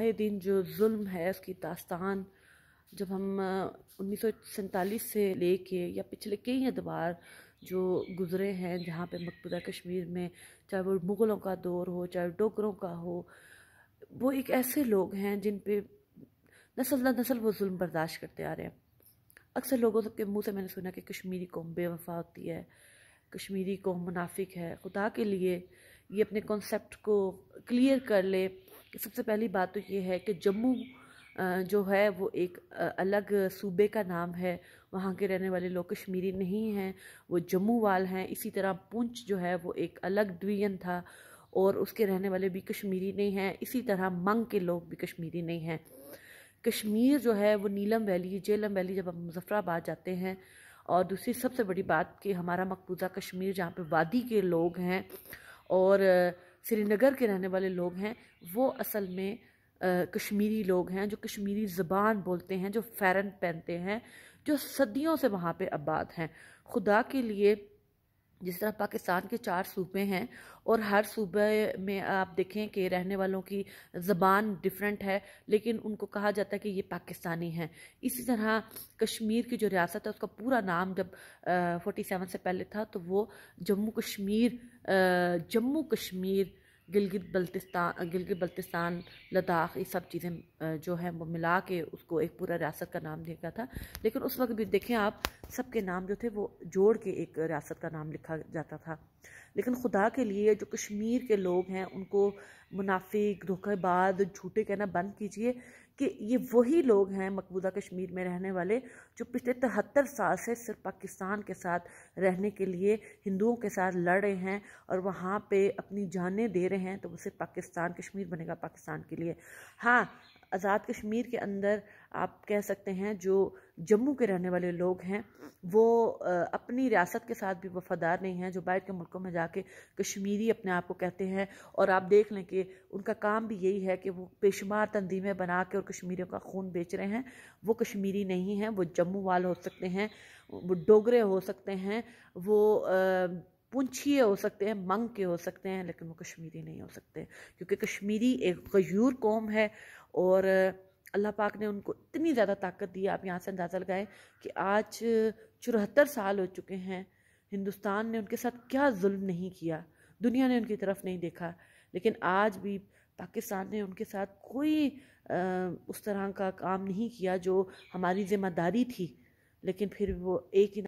आए दिन जो जुल्म है उसकी दास्तान जब हम उन्नीस से लेके या पिछले कई अदवार जो गुज़रे हैं जहाँ पे मकबूदा कश्मीर में चाहे वो मुग़लों का दौर हो चाहे डोगरों का हो वो एक ऐसे लोग हैं जिन पे नस्ल ना नस्ल वो जुल्म बर्दाश्त करते आ रहे हैं अक्सर लोगों के मुंह से मैंने सुना कि कश्मीरी कौम बेवफा होती है कश्मीरी कौम मुनाफिक है खुदा के लिए ये अपने कॉन्सेप्ट को क्लियर कर ले सबसे पहली बात तो ये है कि जम्मू जो है वो एक अलग सूबे का नाम है वहाँ के रहने वाले लोग कश्मीरी नहीं हैं वो जम्मू वाल हैं इसी तरह पुंछ जो है वो एक अलग डिवीजन था और उसके रहने वाले भी कश्मीरी नहीं हैं इसी तरह मंग के लोग भी कश्मीरी नहीं हैं कश्मीर जो है वो नीलम वैली जेलम वैली जब हम मुजफ्फराबाद जाते हैं और दूसरी सबसे बड़ी बात कि हमारा मकबूजा कश्मीर जहाँ पे वादी के लोग हैं और श्रीनगर के रहने वाले लोग हैं वो असल में कश्मीरी लोग हैं जो कश्मीरी ज़बान बोलते हैं जो फ़ैरन पहनते हैं जो सदियों से वहाँ पे आबाद हैं खुदा के लिए जिस तरह पाकिस्तान के चार सूबे हैं और हर सूबे में आप देखें कि रहने वालों की ज़बान डिफरेंट है लेकिन उनको कहा जाता है कि ये पाकिस्तानी हैं इसी तरह कश्मीर की जो रियासत है उसका पूरा नाम जब आ, सेवन से पहले था तो वो जम्मू कश्मीर जम्मू कश्मीर गिलगित बल्तिस्तान गिलगित बल्तिस्तान लद्दाख ये सब चीज़ें जो है वो मिला के उसको एक पूरा रियासत का नाम देखा था लेकिन उस वक्त भी देखें आप सबके नाम जो थे वो जोड़ के एक रियासत का नाम लिखा जाता था लेकिन खुदा के लिए जो कश्मीर के लोग हैं उनको मुनाफिक धोखेबाज झूठे कहना बंद कीजिए कि ये वही लोग हैं मकबूदा कश्मीर में रहने वाले जो पिछले तिहत्तर साल से सिर्फ पाकिस्तान के साथ रहने के लिए हिंदुओं के साथ लड़ रहे हैं और वहाँ पे अपनी जानें दे रहे हैं तो वो सिर्फ पाकिस्तान कश्मीर बनेगा पाकिस्तान के लिए हाँ आज़ाद कश्मीर के अंदर आप कह सकते हैं जो जम्मू के रहने वाले लोग हैं वो अपनी रियासत के साथ भी वफादार नहीं हैं जो बाहर के मुल्कों में जाके कश्मीरी अपने आप को कहते हैं और आप देख लें कि उनका काम भी यही है कि वो बेशुमार तंजीमें बना के और कश्मीरियों का खून बेच रहे हैं वो कश्मीरी नहीं हैं वो जम्मू वाले हो सकते हैं वो डोगरे हो सकते हैं वो आ, पुंछिए हो सकते हैं मंग के हो सकते हैं लेकिन वो कश्मीरी नहीं हो सकते क्योंकि कश्मीरी एक गयूर कौम है और अल्लाह पाक ने उनको इतनी ज़्यादा ताकत दी आप यहाँ से अंदाज़ा लगाएं कि आज चौहत्तर साल हो चुके हैं हिंदुस्तान ने उनके साथ क्या जुल्म नहीं किया दुनिया ने उनकी तरफ नहीं देखा लेकिन आज भी पाकिस्तान ने उनके साथ कोई आ, उस तरह का काम नहीं किया जो हमारी जिम्मेदारी थी लेकिन फिर वो एक ही